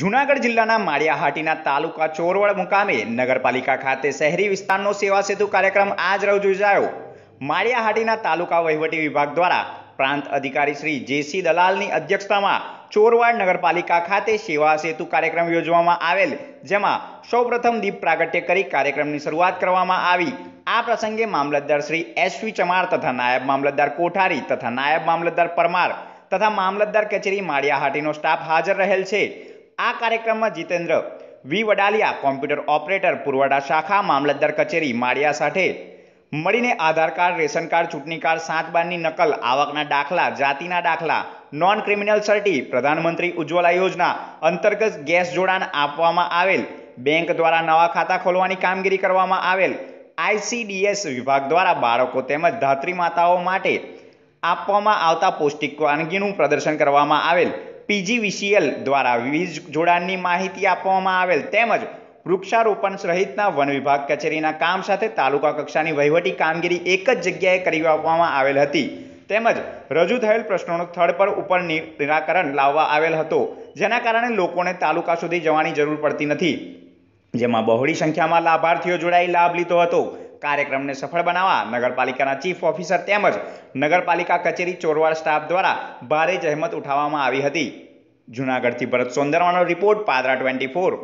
જૂનાગઢ જિલ્લાના માળિયાહાટીના તાલુકા ચોરવડ મુકામે નગરપાલિકા ખાતે શહેરી વિસ્તારનો સેવા સેતુ કાર્યક્રમ આજ રોજ યોજાયો માળિયાહાટીના તાલુકા વહીવટી વિભાગ દ્વારા પ્રાંત અધિકારી શ્રી જેસી દલાલની અધ્યક્ષતામાં ચોરવાડ નગરપાલિકા ખાતે સેવા સેતુ કાર્યક્રમ યોજવામાં આવેલ જેમાં સૌપ્રથમ દીપ પ્રાગટ્ય કરી કાર્યક્રમની શરૂઆત કરવામાં આવી આ પ્રસંગે મામલતદાર શ્રી એસવી ચમાર તથા નાયબ મામલતદાર કોઠારી તથા નાયબ મામલતદાર પરમાર તથા મામલતદાર કચેરી માળિયાહાટીનો સ્ટાફ હાજર રહેલ છે આ કાર્યક્રમમાં Jitendra V Vadaliya computer operator પુરવઠા શાખા મામલતદાર કચેરી માળિયા સાથે મળીને આધાર કાર્ડ રેશન કાર્ડ ચૂંટણી કાર્ડ સાત બારની નકલ આવકના દાખલા જાતિના દાખલા નોન ક્રિમિનલ સર્ટી પ્રધાનમંત્રી ઉજ્જવલા યોજના અંતર્ગત ગેસ જોડાણ આપવામાં આવેલ બેંક દ્વારા નવા ખાતા ખોલવાની કામગીરી કરવામાં આવેલ આઈસીડીએસ વિભાગ દ્વારા બાળકો તેમજ ધાત્રી માતાઓ માટે આપવામાં આવતા પૌષ્ટિક વાનગીનું પ્રદર્શન કરવામાં આવેલ પીજીવીસીએલ દ્વારા વીજ જોડાણની માહિતી આપવામાં આવેલ તેમજ વૃક્ષારોપણ સહિતના વન વિભાગ કચેરીના કામ સાથે તાલુકા કક્ષાની વહીવટી કામગીરી એક જ જગ્યાએ કરી આપવામાં આવેલ હતી તેમજ રજૂ થયેલ પ્રશ્નોનું સ્થળ પર ઉપર નિરાકરણ લાવવા આવેલ હતો જેના કારણે લોકોને તાલુકા સુધી જવાની જરૂર પડતી નથી જેમાં બહોળી સંખ્યામાં લાભાર્થીઓ જોડાઈ લાભ લીધો હતો કાર્યક્રમને સફળ બનાવવા નગરપાલિકાના ચીફ ઓફિસર તેમજ નગરપાલિકા કચેરી ચોરવાડ સ્ટાફ દ્વારા ભારે જહેમત ઉઠાવવામાં આવી હતી જૂનાગઢથી ભરત સોંદરવાનો રિપોર્ટ પાદરા ટ્વેન્ટી ફોર